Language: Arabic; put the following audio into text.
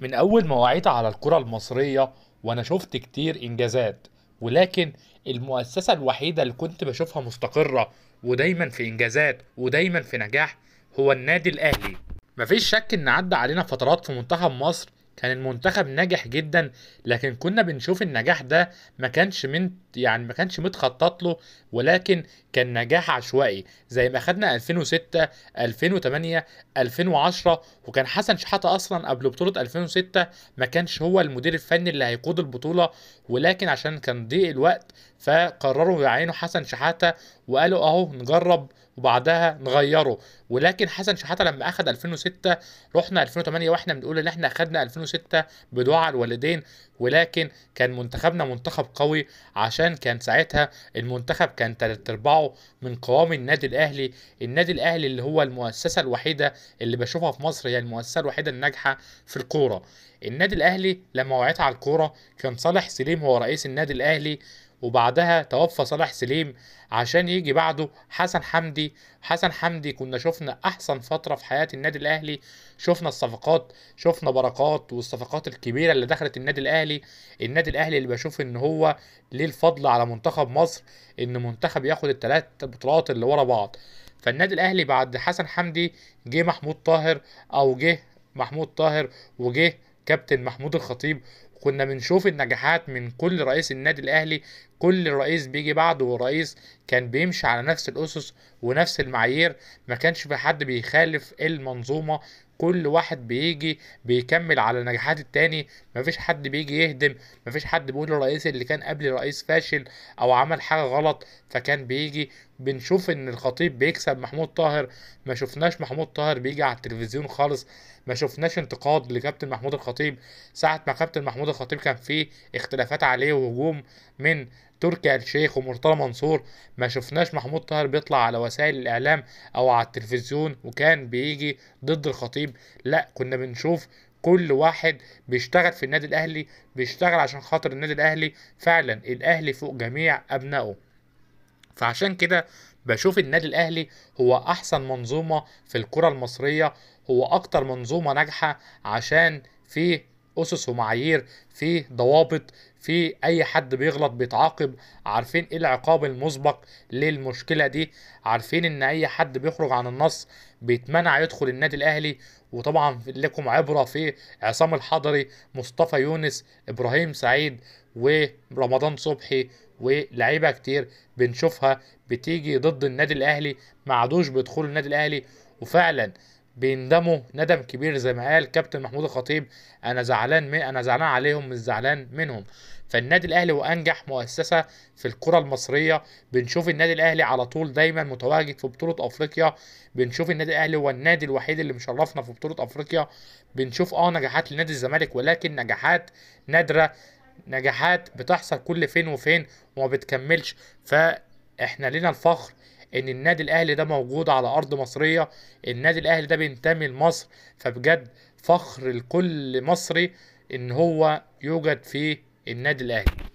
من اول ما وعيت على الكرة المصرية وانا شفت كتير انجازات ولكن المؤسسة الوحيدة اللي كنت بشوفها مستقرة ودايما في انجازات ودايما في نجاح هو النادي الاهلي مفيش شك ان عدى علينا فترات في منتخب مصر كان المنتخب ناجح جدا لكن كنا بنشوف النجاح ده ما كانش من يعني ما كانش متخطط له ولكن كان نجاح عشوائي زي ما خدنا 2006 2008 2010 وكان حسن شحاته اصلا قبل بطوله 2006 ما كانش هو المدير الفني اللي هيقود البطوله ولكن عشان كان ضيق الوقت فقرروا يعينوا حسن شحاته وقالوا اهو نجرب وبعدها نغيره ولكن حسن شحاته لما اخد 2006 رحنا 2008 واحنا بنقول ان احنا اخدنا 2006 بدعاء الوالدين ولكن كان منتخبنا منتخب قوي عشان كان ساعتها المنتخب كان تلات ارباعه من قوام النادي الاهلي النادي الاهلي اللي هو المؤسسه الوحيده اللي بشوفها في مصر هي يعني المؤسسه الوحيده الناجحه في الكوره النادي الاهلي لما وعيت على الكوره كان صالح سليم هو رئيس النادي الاهلي وبعدها توفى صالح سليم عشان يجي بعده حسن حمدي حسن حمدي كنا شفنا احسن فتره في حياه النادي الاهلي شفنا الصفقات شفنا بركات والصفقات الكبيره اللي دخلت النادي الاهلي النادي الاهلي اللي بشوف ان هو ليه الفضل على منتخب مصر ان منتخب ياخد الثلاث بطولات اللي ورا بعض فالنادي الاهلي بعد حسن حمدي جه محمود طاهر او جه محمود طاهر وجه كابتن محمود الخطيب كنا بنشوف النجاحات من كل رئيس النادي الاهلي كل رئيس بيجي بعده ورئيس كان بيمشي على نفس الأسس ونفس المعايير ما كانش في حد بيخالف المنظومة كل واحد بيجي بيكمل على نجاحات التاني مفيش حد بيجي يهدم مفيش حد بيقول الرئيس اللي كان قبل رئيس فاشل او عمل حاجة غلط فكان بيجي بنشوف ان الخطيب بيكسب محمود طاهر ما شفناش محمود طاهر بيجي على التلفزيون خالص ما شفناش انتقاد لكابتن محمود الخطيب ساعة ما كابتن محمود الخطيب كان فيه اختلافات عليه وهجوم من تركي آل ومرتضى منصور ما شفناش محمود طاهر بيطلع على وسائل الإعلام أو على التلفزيون وكان بيجي ضد الخطيب لا كنا بنشوف كل واحد بيشتغل في النادي الأهلي بيشتغل عشان خاطر النادي الأهلي فعلا الأهلي فوق جميع أبنائه فعشان كده بشوف النادي الأهلي هو أحسن منظومة في الكرة المصرية هو أكتر منظومة ناجحة عشان في اسس ومعايير في ضوابط في اي حد بيغلط بيتعاقب عارفين ايه العقاب المسبق للمشكله دي عارفين ان اي حد بيخرج عن النص بيتمنع يدخل النادي الاهلي وطبعا لكم عبره في عصام الحضري مصطفى يونس ابراهيم سعيد ورمضان صبحي ولعيبه كتير بنشوفها بتيجي ضد النادي الاهلي ما عادوش بيدخلوا النادي الاهلي وفعلا بيندموا ندم كبير زي ما قال كابتن محمود الخطيب انا زعلان من انا زعلان عليهم مش زعلان منهم فالنادي الاهلي هو انجح مؤسسه في الكره المصريه بنشوف النادي الاهلي على طول دايما متواجد في بطوله افريقيا بنشوف النادي الاهلي هو النادي الوحيد اللي مشرفنا في بطوله افريقيا بنشوف اه نجاحات لنادي الزمالك ولكن نجاحات نادره نجاحات بتحصل كل فين وفين وما بتكملش فاحنا لينا الفخر ان النادي الاهلي ده موجود على ارض مصريه النادي الاهلي ده بينتمي لمصر فبجد فخر لكل مصري ان هو يوجد في النادي الاهلي